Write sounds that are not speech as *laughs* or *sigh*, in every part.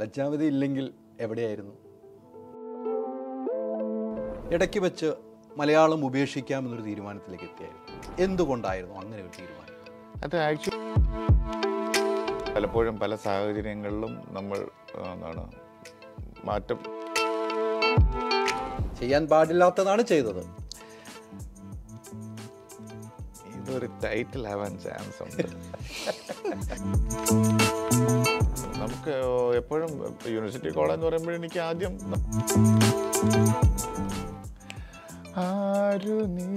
ലജ്ജാവതി ഇല്ലെങ്കിൽ എവിടെയായിരുന്നു ഇടയ്ക്ക് വെച്ച് മലയാളം ഉപേക്ഷിക്കാമെന്നൊരു തീരുമാനത്തിലേക്ക് എത്തിയായിരുന്നു എന്തുകൊണ്ടായിരുന്നു അങ്ങനെ ഒരു തീരുമാനം അത് ആക്ച്വലി പലപ്പോഴും പല സാഹചര്യങ്ങളിലും നമ്മൾ എന്താണ് മാറ്റം ചെയ്യാൻ പാടില്ലാത്തതാണ് ചെയ്തത് ഇതൊരു ടൈറ്റിൽ ആവാൻ ചാൻസ് ഉണ്ട് *laughs* നമുക്ക് എപ്പോഴും യൂണിവേഴ്സിറ്റി കോളേജ് എന്ന് പറയുമ്പോൾ എനിക്ക് ആദ്യം ആരു നീ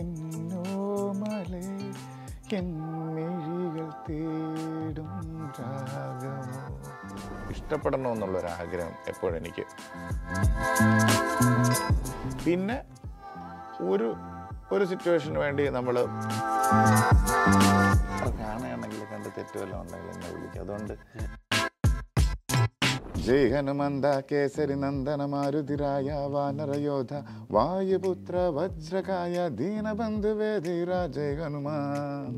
എന്നോ കെന്നിഴികൾ തേടും രാഗമോ ഇഷ്ടപ്പെടണമെന്നുള്ളൊരാഗ്രഹം എപ്പോഴും എനിക്ക് പിന്നെ ഒരു ഒരു സിറ്റുവേഷന് വേണ്ടി നമ്മൾ കാണുകയാണെങ്കിൽ കണ്ട് തെറ്റുമല്ലോ ഉണ്ടെങ്കിൽ എന്നെ വിളിക്കും അതുകൊണ്ട് ജയ ഹനുമന്ത കേസരി നന്ദന മാരുതിരായ വാനരയോധ വായുപുത്ര വജ്രകായ ദീനബന്ധുവേ ധീര ജയ ഹനുമാൻ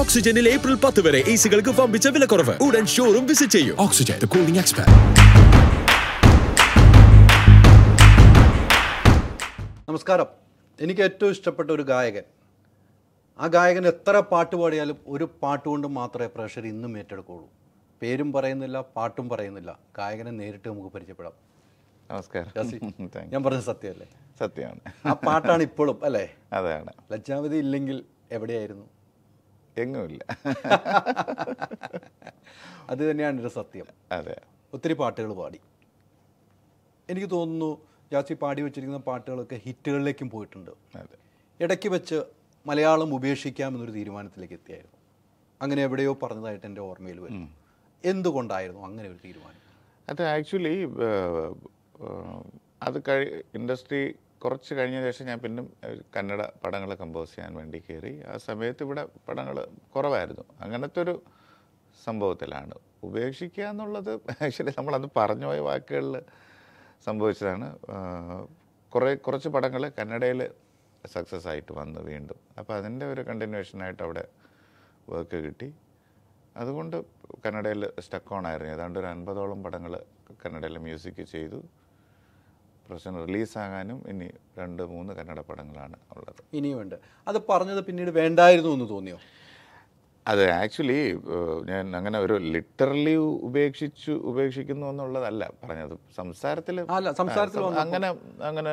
ഓക്സിജനിൽ ഏപ്രിൽ പത്ത് വരെ എ സികൾക്ക് പമ്പിച്ച വിലക്കുറവ് ഉടൻ ഷോറും വിസിറ്റ് ചെയ്യൂ ഓക്സിജൻ കൂളിംഗ് എക്സ്പെർട്ട് നമസ്കാരം എനിക്ക് ഏറ്റവും ഇഷ്ടപ്പെട്ട ഒരു ഗായകൻ ആ ഗായകൻ എത്ര പാട്ട് പാടിയാലും ഒരു പാട്ട് കൊണ്ട് മാത്രമേ പ്രേക്ഷകർ ഇന്നും ഏറ്റെടുക്കുള്ളൂ പേരും പറയുന്നില്ല പാട്ടും പറയുന്നില്ല ഗായകനെ നേരിട്ട് നമുക്ക് പരിചയപ്പെടാം നമസ്കാരം *laughs* ഞാൻ പറഞ്ഞ സത്യമല്ലേ സത്യമാണ് ആ പാട്ടാണ് ഇപ്പോഴും അല്ലേ അതാണ് ലജ്ജാവതി ഇല്ലെങ്കിൽ എവിടെയായിരുന്നു എങ്ങുമില്ല *laughs* അത് തന്നെയാണ് എൻ്റെ സത്യം അതെ ഒത്തിരി പാട്ടുകൾ പാടി എനിക്ക് തോന്നുന്നു ജാസി പാടി വെച്ചിരിക്കുന്ന പാട്ടുകളൊക്കെ ഹിറ്റുകളിലേക്കും പോയിട്ടുണ്ട് ഇടയ്ക്ക് വെച്ച് മലയാളം ഉപേക്ഷിക്കാം എന്നൊരു തീരുമാനത്തിലേക്ക് എത്തിയായിരുന്നു അങ്ങനെ എവിടെയോ പറഞ്ഞതായിട്ട് എൻ്റെ ഓർമ്മയിൽ വരും എന്തുകൊണ്ടായിരുന്നു അങ്ങനെ ഒരു തീരുമാനം അത് ആക്ച്വലി അത് കഴി ഇൻഡസ്ട്രി കുറച്ച് കഴിഞ്ഞ ശേഷം ഞാൻ പിന്നെ കന്നഡ പടങ്ങൾ കമ്പോസ് ചെയ്യാൻ വേണ്ടി കയറി ആ സമയത്ത് ഇവിടെ പടങ്ങൾ കുറവായിരുന്നു അങ്ങനത്തെ ഒരു സംഭവത്തിലാണ് ഉപേക്ഷിക്കുക എന്നുള്ളത് ആക്ച്വലി നമ്മളത് പറഞ്ഞുപോയ വാക്കുകളിൽ സംഭവിച്ചതാണ് കുറേ കുറച്ച് പടങ്ങൾ കന്നഡയിൽ സക്സസ് ആയിട്ട് വന്നു വീണ്ടും അപ്പോൾ അതിൻ്റെ ഒരു കണ്ടിന്യൂഷനായിട്ട് അവിടെ വർക്ക് കിട്ടി അതുകൊണ്ട് കന്നഡയിൽ സ്റ്റക്ക് ഓൺ ആയിരുന്നു ഏതാണ്ട് ഒരു അൻപതോളം പടങ്ങൾ കന്നഡയിൽ മ്യൂസിക് ചെയ്തു പ്രശ്നം റിലീസാകാനും ഇനി രണ്ട് മൂന്ന് കന്നഡ പടങ്ങളാണ് ഉള്ളത് ഇനിയുമുണ്ട് അത് പറഞ്ഞത് പിന്നീട് വേണ്ടായിരുന്നു എന്ന് തോന്നിയോ അത് ആക്ച്വലി ഞാൻ അങ്ങനെ ഒരു ലിറ്ററലി ഉപേക്ഷിച്ചു ഉപേക്ഷിക്കുന്നു എന്നുള്ളതല്ല പറഞ്ഞത് സംസാരത്തിൽ അങ്ങനെ അങ്ങനെ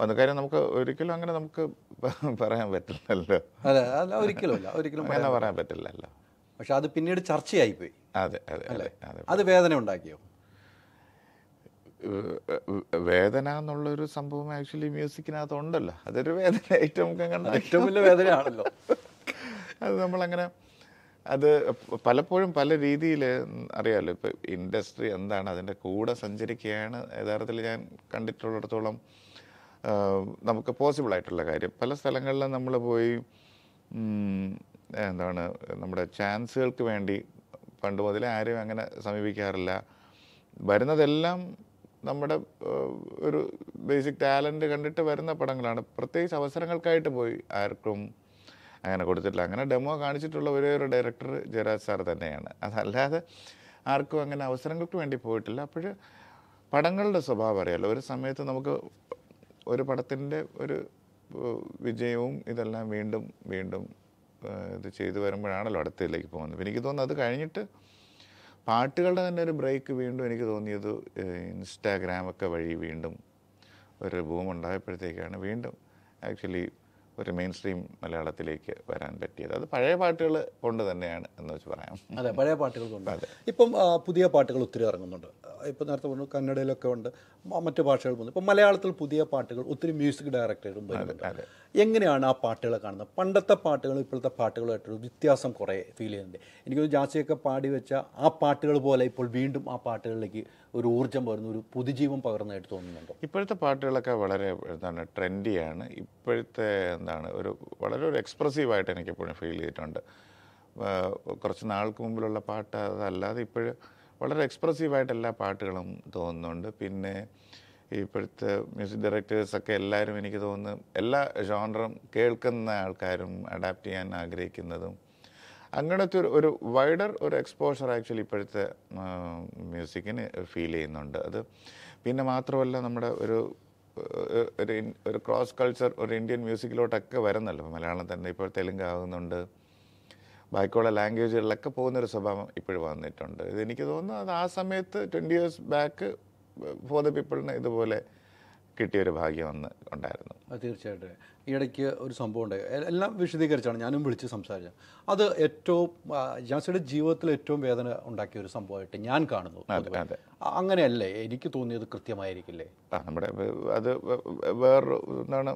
വന്നു കാര്യം നമുക്ക് ഒരിക്കലും അങ്ങനെ നമുക്ക് *laughs* പറയാൻ പറ്റില്ലല്ലോ അല്ല അല്ല ഒരിക്കലുമല്ല ഒരിക്കലും അങ്ങനെ പറയാൻ പറ്റില്ലല്ലോ പക്ഷെ അത് പിന്നീട് ചർച്ചയായി പോയി അതെ അതെ അല്ലേ അത് വേദന ഉണ്ടാക്കിയോ വേദന എന്നുള്ളൊരു സംഭവം ആക്ച്വലി മ്യൂസിക്കിനകത്ത് ഉണ്ടല്ലോ അതൊരു വേദന ഏറ്റവും കണ്ട ഏറ്റവും വലിയ വേദനയാണല്ലോ അത് നമ്മളങ്ങനെ അത് പലപ്പോഴും പല രീതിയിൽ അറിയാമല്ലോ ഇപ്പം ഇൻഡസ്ട്രി എന്താണ് അതിൻ്റെ കൂടെ സഞ്ചരിക്കുകയാണ് യഥാർത്ഥത്തിൽ ഞാൻ കണ്ടിട്ടുള്ളിടത്തോളം നമുക്ക് പോസിബിൾ ആയിട്ടുള്ള കാര്യം പല സ്ഥലങ്ങളിലും നമ്മൾ പോയി എന്താണ് നമ്മുടെ ചാൻസുകൾക്ക് വേണ്ടി പണ്ട് മുതലേ ആരും അങ്ങനെ സമീപിക്കാറില്ല വരുന്നതെല്ലാം നമ്മുടെ ഒരു ബേസിക് ടാലൻറ്റ് കണ്ടിട്ട് വരുന്ന പടങ്ങളാണ് പ്രത്യേകിച്ച് അവസരങ്ങൾക്കായിട്ട് പോയി ആർക്കും അങ്ങനെ കൊടുത്തിട്ടില്ല അങ്ങനെ ഡെമോ കാണിച്ചിട്ടുള്ള ഒരേ ഒരു ഡയറക്ടർ ജയരാജ് സാർ തന്നെയാണ് അതല്ലാതെ ആർക്കും അങ്ങനെ അവസരങ്ങൾക്ക് വേണ്ടി പോയിട്ടില്ല അപ്പോൾ പടങ്ങളുടെ സ്വഭാവം അറിയാമല്ലോ ഒരു സമയത്ത് നമുക്ക് ഒരു പടത്തിൻ്റെ ഒരു വിജയവും ഇതെല്ലാം വീണ്ടും വീണ്ടും ഇത് ചെയ്തു വരുമ്പോഴാണല്ലോ അടുത്തതിലേക്ക് പോകുന്നത് എനിക്ക് തോന്നുന്നു അത് കഴിഞ്ഞിട്ട് പാട്ടുകളുടെ തന്നെ ഒരു ബ്രേക്ക് വീണ്ടും എനിക്ക് തോന്നിയത് ഇൻസ്റ്റാഗ്രാമൊക്കെ വഴി വീണ്ടും ഒരു ഭൂമുണ്ടായപ്പോഴത്തേക്കാണ് വീണ്ടും ആക്ച്വലി ഒരു മെയിൻ സ്ട്രീം മലയാളത്തിലേക്ക് വരാൻ പറ്റിയത് അത് പഴയ പാട്ടുകൾ കൊണ്ട് തന്നെയാണ് എന്ന് വെച്ച് പറയാം അതെ പഴയ പാട്ടുകൾ കൊണ്ട് ഇപ്പം പുതിയ പാട്ടുകൾ ഒത്തിരി ഇറങ്ങുന്നുണ്ട് ഇപ്പം നേരത്തെ പറഞ്ഞു കന്നഡയിലൊക്കെ ഉണ്ട് മറ്റു ഭാഷകൾ വന്നു ഇപ്പം മലയാളത്തിൽ പുതിയ പാട്ടുകൾ ഒത്തിരി മ്യൂസിക് ഡയറക്ടറും വരുന്നുണ്ട് എങ്ങനെയാണ് ആ പാട്ടുകളെ കാണുന്നത് പണ്ടത്തെ പാട്ടുകൾ ഇപ്പോഴത്തെ പാട്ടുകളായിട്ടൊരു വ്യത്യാസം കുറേ ഫീൽ ചെയ്യുന്നുണ്ട് എനിക്കൊരു ജാസിയൊക്കെ പാടി വെച്ച ആ പാട്ടുകൾ പോലെ ഇപ്പോൾ വീണ്ടും ആ പാട്ടുകളിലേക്ക് ഒരു ഊർജ്ജം പകർന്നു ഒരു പുതുജീവൻ പകർന്നതായിട്ട് തോന്നുന്നുണ്ടോ ഇപ്പോഴത്തെ പാട്ടുകളൊക്കെ വളരെ എന്താണ് ട്രെൻഡിയാണ് ഇപ്പോഴത്തെ എന്താണ് ഒരു വളരെ ഒരു ആയിട്ട് എനിക്ക് എപ്പോഴും ഫീൽ ചെയ്തിട്ടുണ്ട് കുറച്ച് നാൾക്ക് മുമ്പിലുള്ള പാട്ട് അതല്ലാതെ ഇപ്പോഴും വളരെ ആയിട്ട് എല്ലാ പാട്ടുകളും തോന്നുന്നുണ്ട് പിന്നെ ഇപ്പോഴത്തെ മ്യൂസിക് ഡയറക്ടേഴ്സൊക്കെ എല്ലാവരും എനിക്ക് തോന്നുന്നു എല്ലാ ജോണറും കേൾക്കുന്ന ആൾക്കാരും അഡാപ്റ്റ് ചെയ്യാൻ ആഗ്രഹിക്കുന്നതും അങ്ങനത്തെ ഒരു ഒരു വൈഡർ ഒരു എക്സ്പോഷർ ആക്ച്വലി ഇപ്പോഴത്തെ മ്യൂസിക്കിന് ഫീൽ ചെയ്യുന്നുണ്ട് അത് പിന്നെ മാത്രമല്ല നമ്മുടെ ഒരു ഒരു ഒരു ക്രോസ് കൾച്ചർ ഒരു ഇന്ത്യൻ മ്യൂസിക്കിലോട്ടൊക്കെ വരുന്നല്ലോ ഇപ്പോൾ മലയാളം തന്നെ ഇപ്പോൾ തെലുങ്ക് ആകുന്നുണ്ട് ബാക്കിയുള്ള ലാംഗ്വേജുകളിലൊക്കെ പോകുന്നൊരു സ്വഭാവം ഇപ്പോഴും വന്നിട്ടുണ്ട് ഇത് എനിക്ക് തോന്നുന്നു അത് ആ സമയത്ത് twenty years back for the പീപ്പിളിന് ഇതുപോലെ കിട്ടിയ ഒരു ഭാഗ്യം അന്ന് ഉണ്ടായിരുന്നു തീർച്ചയായിട്ടും ഇടയ്ക്ക് ഒരു സംഭവം ഉണ്ടായി എല്ലാം വിശദീകരിച്ചാണ് ഞാനും വിളിച്ച് സംസാരിച്ചത് അത് ഏറ്റവും ജാസിയുടെ ജീവിതത്തിൽ ഏറ്റവും വേദന ഉണ്ടാക്കിയ ഒരു സംഭവമായിട്ട് ഞാൻ കാണുന്നു അങ്ങനെയല്ലേ എനിക്ക് തോന്നിയത് കൃത്യമായിരിക്കില്ലേ ആ നമ്മുടെ അത് വേറൊരു എന്താണ്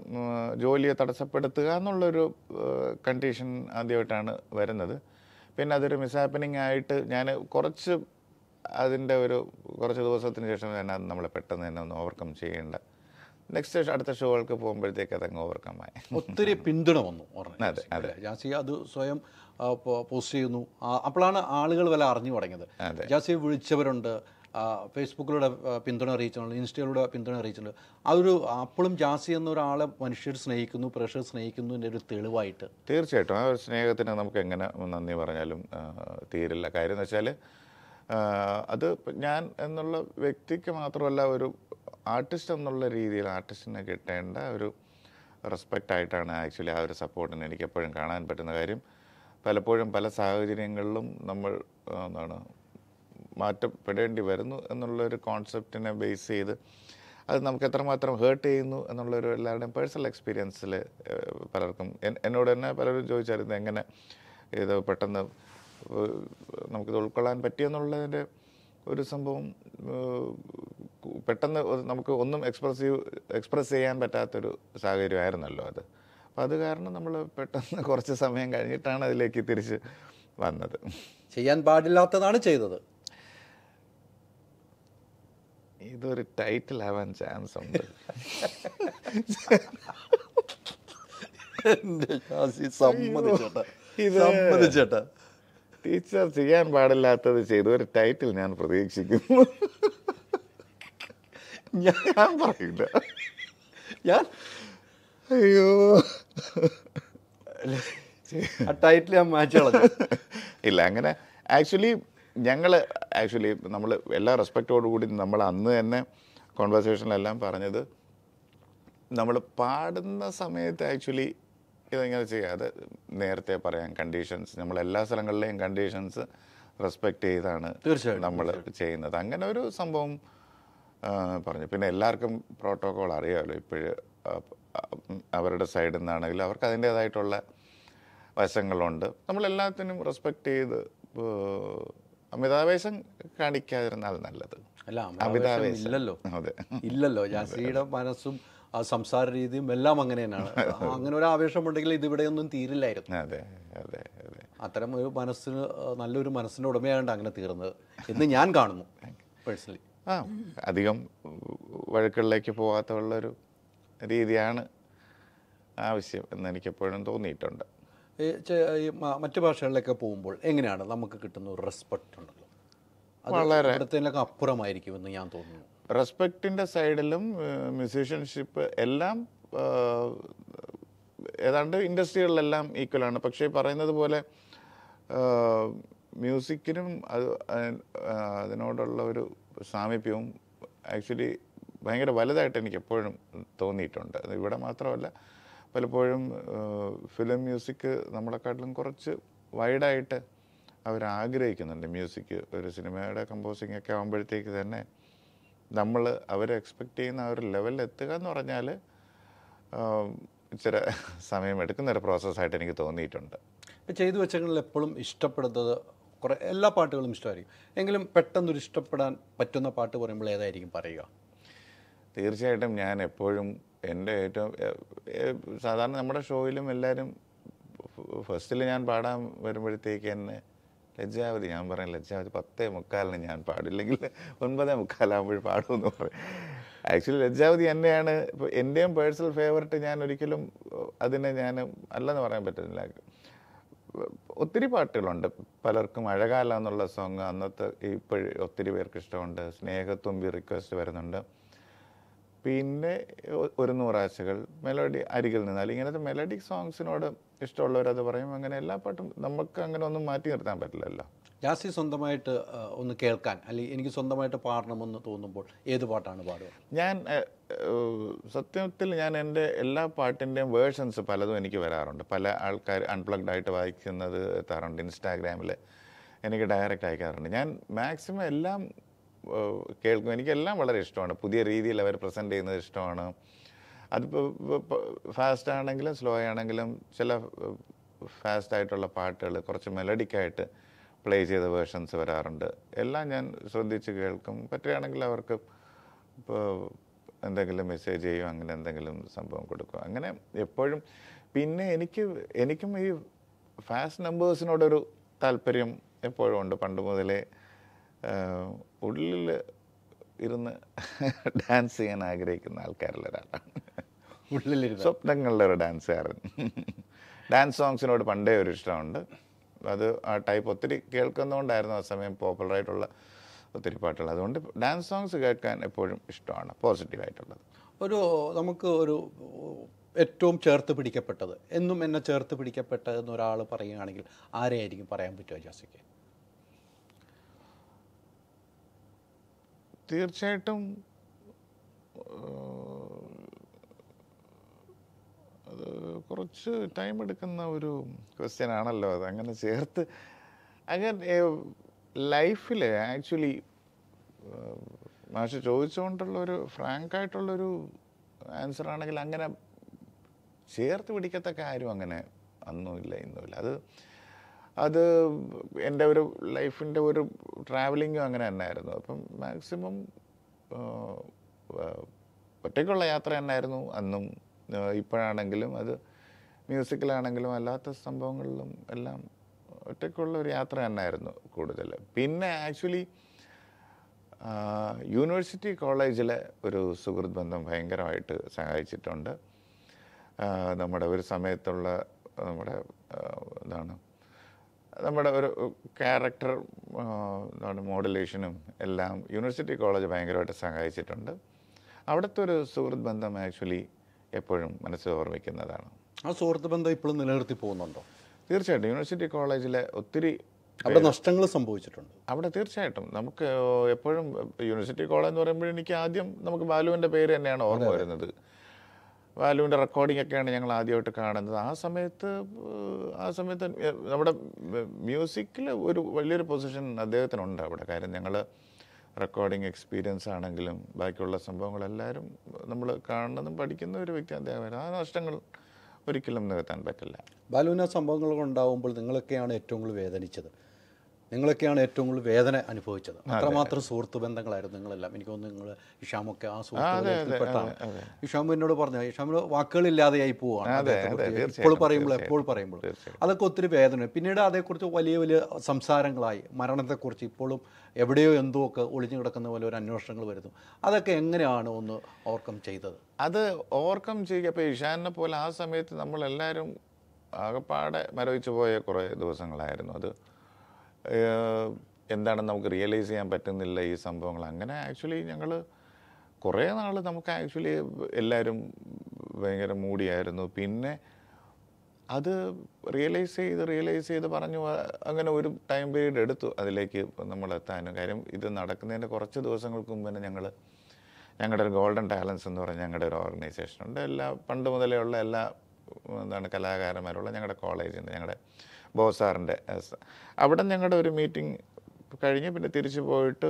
ജോലിയെ തടസ്സപ്പെടുത്തുക എന്നുള്ളൊരു കണ്ടീഷൻ ആദ്യമായിട്ടാണ് വരുന്നത് പിന്നെ അതൊരു മിസ്ഹാപ്പനിങ് ആയിട്ട് ഞാൻ കുറച്ച് അതിൻ്റെ ഒരു കുറച്ച് ദിവസത്തിന് ശേഷം തന്നെ നമ്മളെ പെട്ടെന്ന് തന്നെ ഒന്ന് ഓവർകം ചെയ്യേണ്ട നെക്സ്റ്റ് അടുത്ത ഷോകൾക്ക് പോകുമ്പോഴത്തേക്ക് അതങ്ങ് ഓവർക്കമായി ഒത്തിരി പിന്തുണ വന്നു അതെ അതെ ജാസി അത് സ്വയം പോസ്റ്റ് ചെയ്യുന്നു അപ്പോഴാണ് ആളുകൾ വല്ല അറിഞ്ഞു തുടങ്ങിയത് ജാസി വിളിച്ചവരുണ്ട് ഫേസ്ബുക്കിലൂടെ പിന്തുണ അറിയിച്ചിട്ടുണ്ട് ഇൻസ്റ്റയിലൂടെ പിന്തുണ അറിയിച്ചിട്ടുണ്ട് അതൊരു അപ്പോഴും ജാസി എന്ന ഒരാളെ മനുഷ്യർ സ്നേഹിക്കുന്നു പ്രേക്ഷകർ എൻ്റെ ഒരു തെളിവായിട്ട് തീർച്ചയായിട്ടും ആ ഒരു സ്നേഹത്തിന് നമുക്ക് എങ്ങനെ നന്ദി പറഞ്ഞാലും തീരില്ല കാര്യം എന്ന് വെച്ചാൽ അത് ഞാൻ എന്നുള്ള വ്യക്തിക്ക് മാത്രമല്ല ഒരു ആർട്ടിസ്റ്റ് എന്നുള്ള രീതിയിൽ ആർട്ടിസ്റ്റിനെ കിട്ടേണ്ട ഒരു റെസ്പെക്റ്റ് ആയിട്ടാണ് ആക്ച്വലി ആ ഒരു സപ്പോർട്ടിന് എനിക്ക് എപ്പോഴും കാണാൻ പറ്റുന്ന കാര്യം പലപ്പോഴും പല സാഹചര്യങ്ങളിലും നമ്മൾ എന്താണ് മാറ്റപ്പെടേണ്ടി വരുന്നു എന്നുള്ളൊരു കോൺസെപ്റ്റിനെ ബേസ് ചെയ്ത് അത് നമുക്ക് എത്രമാത്രം ഹേർട്ട് ചെയ്യുന്നു എന്നുള്ളൊരു എല്ലാവരുടെയും പേഴ്സണൽ എക്സ്പീരിയൻസിൽ പലർക്കും എന്നോട് തന്നെ പലരും ചോദിച്ചായിരുന്നു എങ്ങനെ ഇത് പെട്ടെന്ന് നമുക്കിത് ഉൾക്കൊള്ളാൻ പറ്റിയെന്നുള്ളതിൻ്റെ ഒരു സംഭവം പെട്ടെന്ന് നമുക്ക് ഒന്നും എക്സ്പ്രസീവ് എക്സ്പ്രസ് ചെയ്യാൻ പറ്റാത്തൊരു സാഹചര്യമായിരുന്നല്ലോ അത് അപ്പോൾ അത് കാരണം നമ്മൾ പെട്ടെന്ന് *laughs* കുറച്ച് സമയം കഴിഞ്ഞിട്ടാണ് അതിലേക്ക് തിരിച്ച് വന്നത് ചെയ്യാൻ പാടില്ലാത്തതാണ് ചെയ്തത് ഇതൊരു ടൈറ്റിൽ ആവാൻ ചാൻസ് ഉണ്ട് *laughs* സമ്മതിച്ചേട്ടാ സമ്മതിച്ചേട്ടാ ടീച്ചർ ചെയ്യാൻ പാടില്ലാത്തത് ചെയ്തു ഒരു ടൈറ്റിൽ ഞാൻ പ്രതീക്ഷിക്കുന്നു ഞാൻ പറയില്ല ഞാൻ അയ്യോ ആ ടൈറ്റിൽ ഞാൻ മാറ്റി കളഞ്ഞു ഇല്ല അങ്ങനെ ആക്ച്വലി ഞങ്ങൾ ആക്ച്വലി നമ്മൾ എല്ലാ റെസ്പെക്റ്റോടു കൂടി നമ്മൾ അന്ന് തന്നെ കോൺവെർസേഷനിലെല്ലാം പറഞ്ഞത് നമ്മൾ പാടുന്ന സമയത്ത് ആക്ച്വലി ഇതിങ്ങനെ ചെയ്യാതെ നേരത്തെ പറയാം കണ്ടീഷൻസ് നമ്മൾ എല്ലാ സ്ഥലങ്ങളിലെയും കണ്ടീഷൻസ് റെസ്പെക്ട് ചെയ്താണ് നമ്മൾ ചെയ്യുന്നത് അങ്ങനെ ഒരു സംഭവം പറഞ്ഞു പിന്നെ എല്ലാവർക്കും പ്രോട്ടോകോൾ അറിയാമല്ലോ ഇപ്പോഴ് അവരുടെ സൈഡിൽ നിന്നാണെങ്കിലും അവർക്ക് അതിൻ്റേതായിട്ടുള്ള വശങ്ങളുണ്ട് നമ്മൾ എല്ലാത്തിനും റെസ്പെക്ട് ചെയ്ത് അമിതാവേശം കാണിക്കാതിരുന്നാൽ നല്ലത് അല്ല അമിതാവേശം ഇല്ലല്ലോ അതെ ഇല്ലല്ലോ ജാസിയുടെ മനസ്സും ആ സംസാര രീതിയും എല്ലാം അങ്ങനെ തന്നെയാണ് അങ്ങനെ ഒരു ആവേശമുണ്ടെങ്കിൽ ഇതിവിടെയൊന്നും തീരില്ലായിരുന്നു അതെ അതെ അത്തരം ഒരു മനസ്സിന് നല്ലൊരു മനസ്സിൻ്റെ ഉടമയായതുകൊണ്ട് അങ്ങനെ തീർന്നത് എന്ന് ഞാൻ കാണുന്നു പേഴ്സണലി ആ അധികം വഴക്കുകളിലേക്ക് പോകാത്തുള്ളൊരു രീതിയാണ് ആവശ്യം എന്ന് എനിക്കെപ്പോഴും തോന്നിയിട്ടുണ്ട് ഈ മറ്റു ഭാഷകളിലൊക്കെ പോകുമ്പോൾ എങ്ങനെയാണ് നമുക്ക് കിട്ടുന്ന ഒരു റെസ്പെക്റ്റ് ഉണ്ടല്ലോ അപ്പുറമായിരിക്കും എന്ന് ഞാൻ തോന്നുന്നു റെസ്പെക്റ്റിൻ്റെ സൈഡിലും മ്യൂസീഷ്യൻഷിപ്പ് എല്ലാം ഏതാണ്ട് ഇൻഡസ്ട്രികളിലെല്ലാം ഈക്വലാണ് പക്ഷേ പറയുന്നത് പോലെ മ്യൂസിക്കിനും അത് അതിനോടുള്ള ഒരു സാമീപ്യവും ആക്ച്വലി ഭയങ്കര വലുതായിട്ട് എനിക്ക് എപ്പോഴും തോന്നിയിട്ടുണ്ട് അത് ഇവിടെ മാത്രമല്ല പലപ്പോഴും ഫിലിം മ്യൂസിക് നമ്മളെക്കാട്ടിലും കുറച്ച് വൈഡായിട്ട് അവരാഗ്രഹിക്കുന്നുണ്ട് ആഗ്രഹിക്കുന്നുണ്ട് മ്യൂസിക് ഒരു സിനിമയുടെ കമ്പോസിംഗ് ഒക്കെ ആകുമ്പോഴത്തേക്ക് തന്നെ നമ്മൾ അവർ എക്സ്പെക്റ്റ് ചെയ്യുന്ന ആ ഒരു ലെവലിൽ എത്തുക എന്ന് പറഞ്ഞാൽ ഇച്ചിരി സമയമെടുക്കുന്ന ഒരു പ്രോസസ്സായിട്ട് എനിക്ക് തോന്നിയിട്ടുണ്ട് ചെയ്തു വെച്ചങ്ങളിൽ എപ്പോഴും ഇഷ്ടപ്പെടുന്നത് കുറേ എല്ലാ പാട്ടുകളും ഇഷ്ടമായിരിക്കും എങ്കിലും പെട്ടെന്നൊരു ഇഷ്ടപ്പെടാൻ പറ്റുന്ന പാട്ട് പറയുമ്പോൾ ഏതായിരിക്കും പറയുക തീർച്ചയായിട്ടും ഞാൻ എപ്പോഴും എൻ്റെ ഏറ്റവും സാധാരണ നമ്മുടെ ഷോയിലും എല്ലാവരും ഫസ്റ്റിൽ ഞാൻ പാടാൻ വരുമ്പോഴത്തേക്ക് എന്നെ ലജ്ജാവതി ഞാൻ പറയാം ലജ്ജാവതി പത്തേ മുക്കാലിന് ഞാൻ പാടില്ലെങ്കിൽ ഒൻപതേ മുക്കാലാകുമ്പോൾ പാടുമെന്ന് പറയും ആക്ച്വലി ലജ്ജാവതി എന്നെയാണ് ഇപ്പോൾ എൻ്റെയും പേഴ്സണൽ ഫേവററ്റ് ഞാൻ ഒരിക്കലും അതിനെ ഞാൻ അല്ലെന്ന് പറയാൻ പറ്റുന്നില്ല ഒത്തിരി പാട്ടുകളുണ്ട് പലർക്കും അഴകാല എന്നുള്ള സോങ് അന്നത്തെ ഇപ്പോഴും ഒത്തിരി പേർക്ക് ഇഷ്ടമുണ്ട് സ്നേഹത്തുമ്പി റിക്വസ്റ്റ് വരുന്നുണ്ട് പിന്നെ ഒരു നൂറാഴ്ചകൾ മെലഡി അരികിൽ നിന്ന് അല്ലെങ്കിൽ ഇങ്ങനത്തെ മെലഡിക് സോങ്സിനോട് ഇഷ്ടമുള്ളവരത് പറയും അങ്ങനെ എല്ലാ പാട്ടും നമുക്ക് അങ്ങനെ ഒന്നും മാറ്റി നിർത്താൻ പറ്റില്ലല്ലോ ജാസ്തി സ്വന്തമായിട്ട് ഒന്ന് കേൾക്കാൻ അല്ലെങ്കിൽ എനിക്ക് സ്വന്തമായിട്ട് പാടണമെന്ന് തോന്നുമ്പോൾ ഏത് പാട്ടാണ് പാടുക ഞാൻ സത്യത്തിൽ ഞാൻ എൻ്റെ എല്ലാ പാട്ടിൻ്റെയും വേർഷൻസ് പലതും എനിക്ക് വരാറുണ്ട് പല ആൾക്കാർ അൺപ്ലഗ്ഡ് ആയിട്ട് വായിക്കുന്നത് എത്താറുണ്ട് ഇൻസ്റ്റാഗ്രാമിൽ എനിക്ക് ഡയറക്റ്റ് അയക്കാറുണ്ട് ഞാൻ മാക്സിമം എല്ലാം കേൾക്കും എനിക്കെല്ലാം വളരെ ഇഷ്ടമാണ് പുതിയ രീതിയിൽ അവർ പ്രസൻറ്റ് ചെയ്യുന്നത് ഇഷ്ടമാണ് അതിപ്പോൾ ഫാസ്റ്റ് ആണെങ്കിലും സ്ലോ ആണെങ്കിലും ചില ഫാസ്റ്റ് ആയിട്ടുള്ള പാട്ടുകൾ കുറച്ച് മെലഡിക്കായിട്ട് പ്ലേ ചെയ്ത വേർഷൻസ് വരാറുണ്ട് എല്ലാം ഞാൻ ശ്രദ്ധിച്ച് കേൾക്കും പറ്റുകയാണെങ്കിൽ അവർക്ക് ഇപ്പോൾ എന്തെങ്കിലും മെസ്സേജ് ചെയ്യും അങ്ങനെ എന്തെങ്കിലും സംഭവം കൊടുക്കും അങ്ങനെ എപ്പോഴും പിന്നെ എനിക്ക് എനിക്കും ഈ ഫാസ്റ്റ് നമ്പേഴ്സിനോടൊരു താല്പര്യം എപ്പോഴും ഉണ്ട് പണ്ട് മുതലേ ഉള്ളിൽ ഇരുന്ന് ഡാൻസ് ചെയ്യാൻ ആഗ്രഹിക്കുന്ന ആൾക്കാരിൽ ഒരാളാണ് ഉള്ളിലിരുന്ന് സ്വപ്നങ്ങളുടെ ഒരു ഡാൻസുകാരൻ ഡാൻസ് സോങ്സിനോട് പണ്ടേ ഒരു ഇഷ്ടമുണ്ട് അത് ആ ടൈപ്പ് ഒത്തിരി കേൾക്കുന്നതുകൊണ്ടായിരുന്നു ആ സമയം പോപ്പുലറായിട്ടുള്ള ഒത്തിരി പാട്ടുകൾ അതുകൊണ്ട് ഡാൻസ് സോങ്സ് കേൾക്കാൻ എപ്പോഴും ഇഷ്ടമാണ് പോസിറ്റീവായിട്ടുള്ളത് ഒരു നമുക്ക് ഒരു ഏറ്റവും ചേർത്ത് പിടിക്കപ്പെട്ടത് എന്നും എന്നെ ചേർത്ത് പിടിക്കപ്പെട്ടതെന്ന് ഒരാൾ പറയുകയാണെങ്കിൽ ആരെയായിരിക്കും പറയാൻ പറ്റുമോ ജോസിക്ക് തീർച്ചയായിട്ടും അത് കുറച്ച് ടൈം എടുക്കുന്ന ഒരു ക്വസ്റ്റ്യൻ ആണല്ലോ അത് അങ്ങനെ ചേർത്ത് അങ്ങനെ ലൈഫിൽ ആക്ച്വലി മാഷ് ചോദിച്ചുകൊണ്ടുള്ളൊരു ഫ്രാങ്ക് ആയിട്ടുള്ളൊരു ആൻസർ ആണെങ്കിൽ അങ്ങനെ ചേർത്ത് പിടിക്കത്തക്ക ആരും അങ്ങനെ അന്നുമില്ല ഇന്നുമില്ല അത് അത് എൻ്റെ ഒരു ലൈഫിൻ്റെ ഒരു ട്രാവലിങ്ങും അങ്ങനെ തന്നെയായിരുന്നു അപ്പം മാക്സിമം ഒറ്റയ്ക്കുള്ള യാത്ര തന്നെയായിരുന്നു അന്നും ഇപ്പോഴാണെങ്കിലും അത് മ്യൂസിക്കിലാണെങ്കിലും അല്ലാത്ത സംഭവങ്ങളിലും എല്ലാം ഒറ്റയ്ക്കുള്ള ഒരു യാത്ര തന്നെയായിരുന്നു കൂടുതൽ പിന്നെ ആക്ച്വലി യൂണിവേഴ്സിറ്റി കോളേജിലെ ഒരു സുഹൃത്ത് ബന്ധം ഭയങ്കരമായിട്ട് സഹായിച്ചിട്ടുണ്ട് നമ്മുടെ ഒരു സമയത്തുള്ള നമ്മുടെ ഇതാണ് നമ്മുടെ ഒരു ക്യാരക്ടർ എന്താണ് മോഡലേഷനും എല്ലാം യൂണിവേഴ്സിറ്റി കോളേജ് ഭയങ്കരമായിട്ട് സഹായിച്ചിട്ടുണ്ട് അവിടുത്തെ ഒരു സുഹൃത്ത് ബന്ധം ആക്ച്വലി എപ്പോഴും മനസ്സിൽ ഓർമ്മിക്കുന്നതാണ് ആ സുഹൃത്ത് ബന്ധം ഇപ്പോഴും നിലനിർത്തി പോകുന്നുണ്ടോ തീർച്ചയായിട്ടും യൂണിവേഴ്സിറ്റി കോളേജിലെ ഒത്തിരി അവിടെ നഷ്ടങ്ങൾ സംഭവിച്ചിട്ടുണ്ട് അവിടെ തീർച്ചയായിട്ടും നമുക്ക് എപ്പോഴും യൂണിവേഴ്സിറ്റി കോളേജ് എന്ന് പറയുമ്പോൾ എനിക്ക് ആദ്യം നമുക്ക് ബാലുവിൻ്റെ പേര് തന്നെയാണ് ഓർമ്മ വരുന്നത് വാലുവിൻ്റെ റെക്കോർഡിംഗ് ഒക്കെയാണ് ഞങ്ങൾ ആദ്യമായിട്ട് കാണുന്നത് ആ സമയത്ത് ആ സമയത്ത് നമ്മുടെ മ്യൂസിക്കിൽ ഒരു വലിയൊരു പൊസിഷൻ അദ്ദേഹത്തിനുണ്ട് അവിടെ കാര്യം ഞങ്ങൾ റെക്കോർഡിംഗ് എക്സ്പീരിയൻസ് ആണെങ്കിലും ബാക്കിയുള്ള സംഭവങ്ങളെല്ലാവരും നമ്മൾ കാണുന്നതും പഠിക്കുന്ന ഒരു വ്യക്തി അദ്ദേഹം ആ നഷ്ടങ്ങൾ ഒരിക്കലും നികത്താൻ പറ്റില്ല ബാലുവിന സംഭവങ്ങൾ ഉണ്ടാവുമ്പോൾ നിങ്ങളൊക്കെയാണ് ഏറ്റവും കൂടുതൽ വേദനിച്ചത് നിങ്ങളൊക്കെയാണ് ഏറ്റവും കൂടുതൽ വേദന അനുഭവിച്ചത് അത്രമാത്രം സുഹൃത്ത് ബന്ധങ്ങളായിരുന്നു നിങ്ങളെല്ലാം എനിക്ക് തോന്നുന്നു നിങ്ങൾ ഇഷാമൊക്കെ ആ സുഹൃത്തുക്കളാണ് ഇഷാം എന്നോട് പറഞ്ഞു ഇഷാമിന് വാക്കുകളില്ലാതെയായി പോവാണ് എപ്പോൾ പറയുമ്പോൾ എപ്പോൾ പറയുമ്പോൾ അതൊക്കെ ഒത്തിരി വേദന പിന്നീട് അതേക്കുറിച്ച് വലിയ വലിയ സംസാരങ്ങളായി മരണത്തെക്കുറിച്ച് ഇപ്പോഴും എവിടെയോ എന്തോ ഒക്കെ ഒളിഞ്ഞു കിടക്കുന്ന പോലെ ഒരു അന്വേഷണങ്ങൾ വരുന്നു അതൊക്കെ എങ്ങനെയാണ് ഒന്ന് ഓവർകം ചെയ്തത് അത് ഓവർകം ചെയ്യുക ഇപ്പോൾ ഇഷാനെ പോലെ ആ സമയത്ത് നമ്മളെല്ലാവരും ആകെപ്പാടെ മരവിച്ചു പോയ കുറേ ദിവസങ്ങളായിരുന്നു അത് എന്താണെന്ന് നമുക്ക് റിയലൈസ് ചെയ്യാൻ പറ്റുന്നില്ല ഈ സംഭവങ്ങൾ അങ്ങനെ ആക്ച്വലി ഞങ്ങൾ കുറേ നാൾ നമുക്ക് ആക്ച്വലി എല്ലാവരും ഭയങ്കര മൂടിയായിരുന്നു പിന്നെ അത് റിയലൈസ് ചെയ്ത് റിയലൈസ് ചെയ്ത് പറഞ്ഞു അങ്ങനെ ഒരു ടൈം പീരീഡ് എടുത്തു അതിലേക്ക് നമ്മൾ എത്താനും കാര്യം ഇത് നടക്കുന്നതിൻ്റെ കുറച്ച് ദിവസങ്ങൾക്ക് മുമ്പ് തന്നെ ഞങ്ങൾ ഞങ്ങളുടെ ഒരു ഗോൾഡൻ ടാലൻസ് എന്ന് പറഞ്ഞ ഞങ്ങളുടെ ഒരു ഓർഗനൈസേഷൻ ഉണ്ട് എല്ലാ പണ്ട് മുതലേ ഉള്ള എല്ലാ എന്താണ് കലാകാരന്മാരുള്ള ഞങ്ങളുടെ കോളേജുണ്ട് ഞങ്ങളുടെ ബോസാറിൻ്റെ അവിടെ ഞങ്ങളുടെ ഒരു മീറ്റിംഗ് കഴിഞ്ഞ് പിന്നെ തിരിച്ചു പോയിട്ട്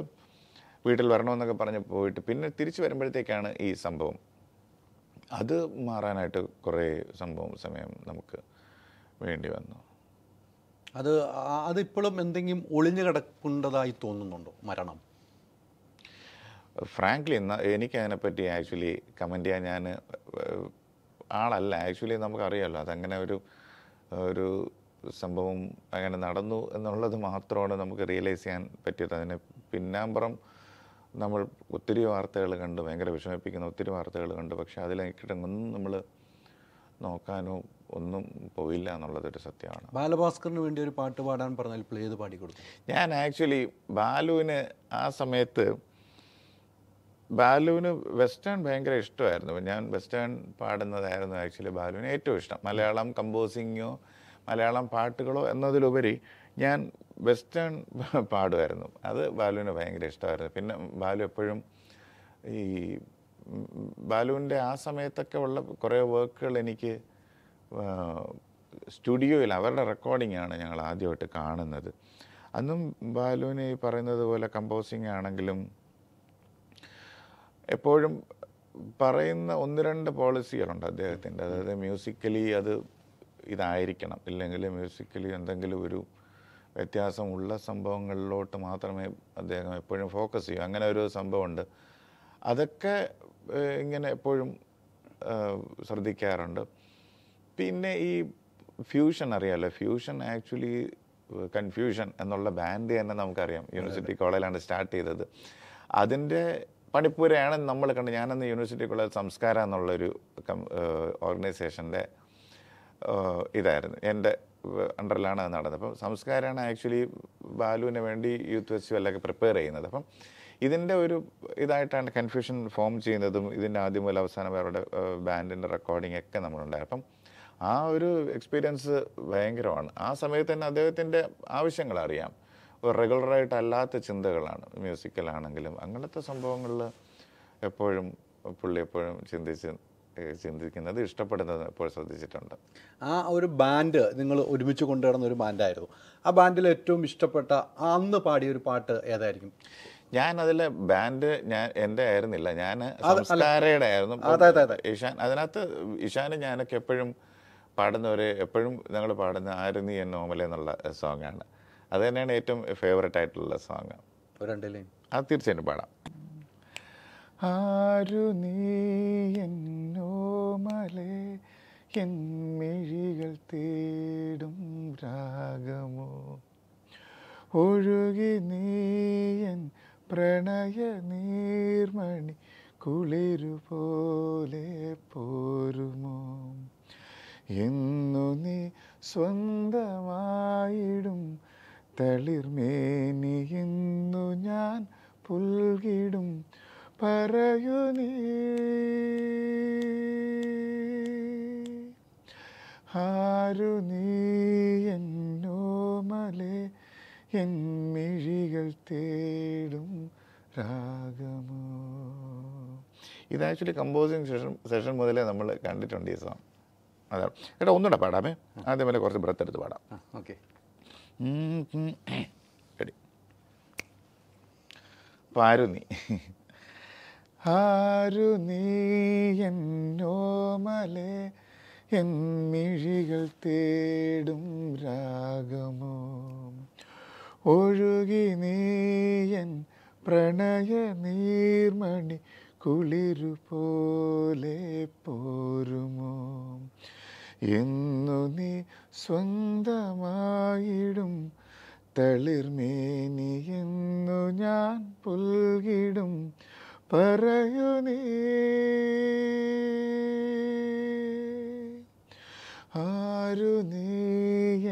വീട്ടിൽ വരണമെന്നൊക്കെ പറഞ്ഞ് പോയിട്ട് പിന്നെ തിരിച്ചു വരുമ്പോഴത്തേക്കാണ് ഈ സംഭവം അത് മാറാനായിട്ട് കുറേ സംഭവം സമയം നമുക്ക് വേണ്ടി വന്നു അത് അതിപ്പോഴും എന്തെങ്കിലും ഒളിഞ്ഞു കിടക്കേണ്ടതായി തോന്നുന്നുണ്ടോ മരണം ഫ്രാങ്ക്ലി എനിക്കതിനെപ്പറ്റി ആക്ച്വലി കമൻ്റ് ചെയ്യാൻ ഞാൻ ആളല്ല ആക്ച്വലി നമുക്കറിയാമല്ലോ അതങ്ങനെ ഒരു ഒരു സംഭവം അങ്ങനെ നടന്നു എന്നുള്ളത് മാത്രമാണ് നമുക്ക് റിയലൈസ് ചെയ്യാൻ പറ്റിയത് അതിന് പിന്നാമ്പുറം നമ്മൾ ഒത്തിരി വാർത്തകൾ കണ്ട് ഭയങ്കര വിഷമിപ്പിക്കുന്ന ഒത്തിരി വാർത്തകൾ കണ്ട് പക്ഷെ അതിലേക്കിട്ടൊന്നും നമ്മൾ നോക്കാനോ ഒന്നും പോയില്ല എന്നുള്ളതൊരു സത്യമാണ് ബാലഭാസ്കറിന് വേണ്ടി ഒരു പാട്ട് പാടാൻ പറഞ്ഞാൽ പ്ലേ ചെയ്ത് പാടിക്കൊടുക്കും ഞാൻ ആക്ച്വലി ബാലുവിന് ആ സമയത്ത് ബാലുവിന് വെസ്റ്റേൺ ഭയങ്കര ഇഷ്ടമായിരുന്നു ഞാൻ വെസ്റ്റേൺ പാടുന്നതായിരുന്നു ആക്ച്വലി ബാലുവിന് ഏറ്റവും ഇഷ്ടം മലയാളം കമ്പോസിങ്ങോ മലയാളം പാട്ടുകളോ എന്നതിലുപരി ഞാൻ വെസ്റ്റേൺ *laughs* പാടുമായിരുന്നു അത് ബാലുവിന് ഭയങ്കര ഇഷ്ടമായിരുന്നു പിന്നെ ബാലു എപ്പോഴും ഈ ബാലുവിൻ്റെ ആ സമയത്തൊക്കെ ഉള്ള കുറേ വർക്കുകൾ എനിക്ക് സ്റ്റുഡിയോയിൽ അവരുടെ റെക്കോർഡിംഗ് ആണ് ഞങ്ങൾ ആദ്യമായിട്ട് കാണുന്നത് അന്നും ബാലുവിന് ഈ പറയുന്നത് പോലെ കമ്പോസിങ് ആണെങ്കിലും എപ്പോഴും പറയുന്ന ഒന്ന് രണ്ട് പോളിസികളുണ്ട് അദ്ദേഹത്തിൻ്റെ അതായത് മ്യൂസിക്കലി അത് ഇതായിരിക്കണം ഇല്ലെങ്കിൽ മ്യൂസിക്കലി എന്തെങ്കിലും ഒരു വ്യത്യാസമുള്ള സംഭവങ്ങളിലോട്ട് മാത്രമേ അദ്ദേഹം എപ്പോഴും ഫോക്കസ് ചെയ്യൂ അങ്ങനെ ഒരു സംഭവമുണ്ട് അതൊക്കെ ഇങ്ങനെ എപ്പോഴും ശ്രദ്ധിക്കാറുണ്ട് പിന്നെ ഈ ഫ്യൂഷൻ അറിയാമല്ലോ ഫ്യൂഷൻ ആക്ച്വലി കൺഫ്യൂഷൻ എന്നുള്ള ബാൻഡ് തന്നെ നമുക്കറിയാം യൂണിവേഴ്സിറ്റി കോളേജിലാണ് സ്റ്റാർട്ട് ചെയ്തത് അതിൻ്റെ പണിപ്പൂരയാണ് നമ്മൾ കണ്ട് ഞാനന്ന് യൂണിവേഴ്സിറ്റി കോളേജ് സംസ്കാരം എന്നുള്ളൊരു ഓർഗനൈസേഷൻ്റെ ഇതായിരുന്നു എൻ്റെ അണ്ടറിലാണ് അത് നടന്നത് അപ്പം സംസ്കാരമാണ് ആക്ച്വലി ബാലുവിന് വേണ്ടി യൂത്ത് ഫെസ്റ്റിവലൊക്കെ പ്രിപ്പയർ ചെയ്യുന്നത് അപ്പം ഇതിൻ്റെ ഒരു ഇതായിട്ടാണ് കൺഫ്യൂഷൻ ഫോം ചെയ്യുന്നതും ഇതിൻ്റെ ആദ്യം മുതൽ അവസാനം അവരുടെ ബാൻഡിൻ്റെ റെക്കോർഡിംഗ് ഒക്കെ നമ്മളുണ്ടായി അപ്പം ആ ഒരു എക്സ്പീരിയൻസ് ഭയങ്കരമാണ് ആ സമയത്ത് തന്നെ അദ്ദേഹത്തിൻ്റെ ആവശ്യങ്ങൾ അറിയാം റെഗുലറായിട്ടല്ലാത്ത ചിന്തകളാണ് മ്യൂസിക്കലാണെങ്കിലും അങ്ങനത്തെ സംഭവങ്ങളിൽ എപ്പോഴും പുള്ളി എപ്പോഴും ചിന്തിച്ച് ചിന്തിക്കുന്നത് ഇഷ്ടപ്പെടുന്നത് ഇപ്പോൾ ശ്രദ്ധിച്ചിട്ടുണ്ട് ആ ഒരു ബാൻഡ് നിങ്ങൾ ഒരുമിച്ച് കൊണ്ടുനടന്ന ഒരു ബാൻഡായിരുന്നു ആ ബാൻഡിൽ ഏറ്റവും ഇഷ്ടപ്പെട്ട അന്ന് പാടിയ ഒരു പാട്ട് ഏതായിരിക്കും ഞാൻ അതിൽ ബാൻഡ് ഞാൻ എൻ്റെ ആയിരുന്നില്ല ഞാൻ സംസ്കാരയുടെ ആയിരുന്നു ഇഷാൻ അതിനകത്ത് ഇഷാനും ഞാനൊക്കെ എപ്പോഴും പാടുന്ന ഒരു എപ്പോഴും ഞങ്ങൾ പാടുന്ന ആരും നീ എന്നെ എന്നുള്ള സോങ്ങാണ് അത് തന്നെയാണ് ഏറ്റവും ഫേവററ്റ് ആയിട്ടുള്ള സോങ് അത് തീർച്ചയായിട്ടും പാടാം ആരു നീ എൻ മിഴികൾ തേടും രാഗമോ ഒഴുകി നീയൻ പ്രണയ നീർമണി കുളിരുപോലെ പോരുമോ എന്നു നീ സ്വന്തമായിടും തളിർമേനി എന്നു ഞാൻ പുൽകിടും പറയൂ നീ ആരു നീ എൻ മിഴികൾ തേടും രാഗമോ ഇത് ആക്ച്വലി കമ്പോസിങ് സെഷൻ സെഷൻ മുതലേ നമ്മൾ കണ്ടിട്ടുണ്ട് ഈ സോങ് അതാണ് ഏട്ടാ ഒന്നുകൂടെ പാടാമേ ആദ്യം വരെ കുറച്ച് ബ്രത്ത് എടുത്ത് പാടാം ഓക്കെ റെഡി പാരു നീ ആരു നീ എൻ മിഴികൾ തേടും രാഗമോ ഒഴുകി നീയൻ പ്രണയ നീർമണി കുളിരു പോലെ പോരുമോ എന്നു നീ സ്വന്തമായിടും തളിർമേനി എന്നു ഞാൻ പുൽകിടും പറയൂ നീ ആരു നീ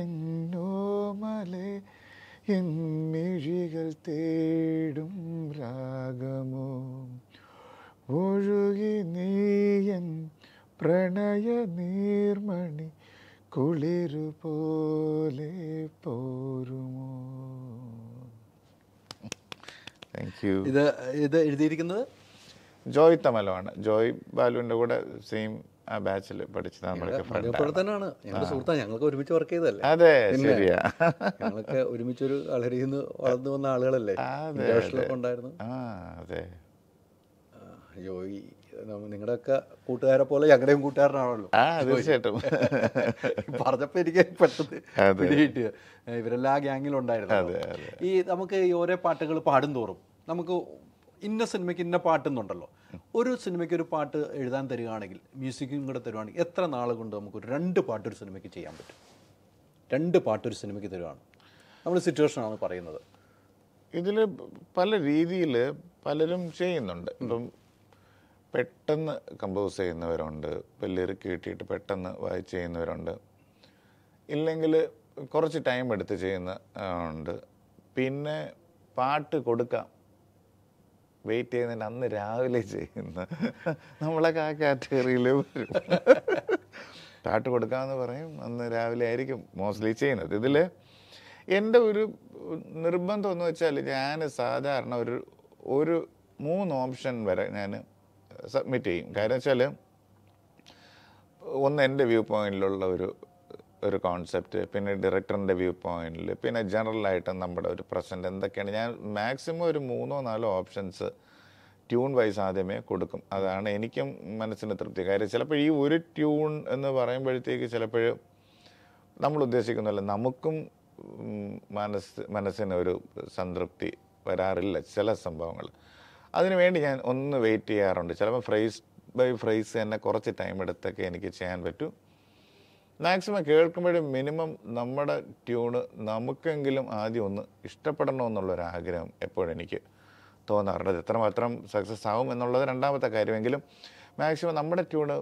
എന്നോമലെ എൻ മിഴികൾ തേടും രാഗമോ ഒഴുകി നീയൻ പ്രണയ നീർമണി കുളിരു പോരുമോ താങ്ക് യു ഇത് ഇത് എഴുതിയിരിക്കുന്നത് ജോയ് തമലോ ജോയ് ബാലുവിൻ്റെ കൂടെ സെയിം ആ ബാച്ചിൽ പഠിച്ചത് തന്നെയാണ് ഞങ്ങളുടെ സുഹൃത്താണ് ഞങ്ങൾക്ക് ഒരുമിച്ച് വർക്ക് ചെയ്തതല്ലേ അതെ ശരിയാ ഞങ്ങളൊക്കെ ഒരുമിച്ച് ഒരു കളരിയിൽ നിന്ന് വളർന്നു വന്ന ആളുകളല്ലേ ഉണ്ടായിരുന്നു ആ അതെ ജോയി നിങ്ങളുടെയൊക്കെ കൂട്ടുകാരെ പോലെ ഞങ്ങളുടെയും കൂട്ടുകാരനാണല്ലോ ആ തീർച്ചയായിട്ടും പറഞ്ഞപ്പോൾ എനിക്ക് പെട്ടെന്ന് ഇവരെല്ലാ ഇവരെല്ലാം ആ ഗ്യാങ്ങിലുണ്ടായിരുന്നു ഈ നമുക്ക് ഈ ഓരോ പാട്ടുകൾ പാടും തോറും നമുക്ക് ഇന്ന സിനിമയ്ക്ക് ഇന്ന പാട്ടെന്നുണ്ടല്ലോ ഒരു സിനിമയ്ക്ക് ഒരു പാട്ട് എഴുതാൻ തരികയാണെങ്കിൽ മ്യൂസിക്കും കൂടെ തരുവാണെങ്കിൽ എത്ര നാൾ കൊണ്ട് നമുക്ക് രണ്ട് പാട്ട് ഒരു സിനിമയ്ക്ക് ചെയ്യാൻ പറ്റും രണ്ട് പാട്ട് ഒരു സിനിമയ്ക്ക് തരുവാണ് നമ്മൾ സിറ്റുവേഷനാണ് പറയുന്നത് ഇതിൽ പല രീതിയിൽ പലരും ചെയ്യുന്നുണ്ട് ഇപ്പം പെട്ടെന്ന് കമ്പോസ് ചെയ്യുന്നവരുണ്ട് ഇപ്പോൾ ലിറിക്ക് കിട്ടിയിട്ട് പെട്ടെന്ന് വായിച്ച് ചെയ്യുന്നവരുണ്ട് ഇല്ലെങ്കിൽ കുറച്ച് ടൈം എടുത്ത് ചെയ്യുന്ന ഉണ്ട് പിന്നെ പാട്ട് കൊടുക്കാം വെയിറ്റ് ചെയ്യുന്നതിന് അന്ന് രാവിലെ ചെയ്യുന്ന *laughs* നമ്മളെ ആ കാറ്റഗറിയിൽ വരും *laughs* പാട്ട് കൊടുക്കാമെന്ന് പറയും അന്ന് രാവിലെ ആയിരിക്കും മോസ്റ്റ്ലി ചെയ്യുന്നത് ഇതിൽ എൻ്റെ ഒരു നിർബന്ധം എന്ന് വെച്ചാൽ ഞാൻ സാധാരണ ഒരു ഒരു മൂന്ന് ഓപ്ഷൻ വരെ ഞാൻ സബ്മിറ്റ് ചെയ്യും കാര്യം വെച്ചാൽ ഒന്ന് എൻ്റെ വ്യൂ പോയിന്റിലുള്ള ഒരു ഒരു കോൺസെപ്റ്റ് പിന്നെ ഡയറക്ടറിൻ്റെ വ്യൂ പോയിന്റിൽ പിന്നെ ജനറലായിട്ട് നമ്മുടെ ഒരു പ്രശ്നം എന്തൊക്കെയാണ് ഞാൻ മാക്സിമം ഒരു മൂന്നോ നാലോ ഓപ്ഷൻസ് ട്യൂൺ വൈസ് ആദ്യമേ കൊടുക്കും അതാണ് എനിക്കും മനസ്സിന് തൃപ്തി കാര്യം ചിലപ്പോൾ ഈ ഒരു ട്യൂൺ എന്ന് പറയുമ്പോഴത്തേക്ക് ചിലപ്പോൾ നമ്മൾ ഉദ്ദേശിക്കുന്നില്ല നമുക്കും മനസ്സ് മനസ്സിന് ഒരു സംതൃപ്തി വരാറില്ല ചില സംഭവങ്ങൾ അതിനുവേണ്ടി ഞാൻ ഒന്ന് വെയിറ്റ് ചെയ്യാറുണ്ട് ചിലപ്പോൾ ഫ്രേസ് ബൈ ഫ്രേസ് തന്നെ കുറച്ച് ടൈം എടുത്തൊക്കെ എനിക്ക് ചെയ്യാൻ പറ്റൂ മാക്സിമം കേൾക്കുമ്പോഴും മിനിമം നമ്മുടെ ട്യൂണ് നമുക്കെങ്കിലും ആദ്യം ഒന്ന് ഇഷ്ടപ്പെടണമെന്നുള്ളൊരാഗ്രഹം ആഗ്രഹം എപ്പോഴും എനിക്ക് തോന്നാറുണ്ട് എത്രമാത്രം സക്സസ് ആവും എന്നുള്ളത് രണ്ടാമത്തെ കാര്യമെങ്കിലും മാക്സിമം നമ്മുടെ ട്യൂണ്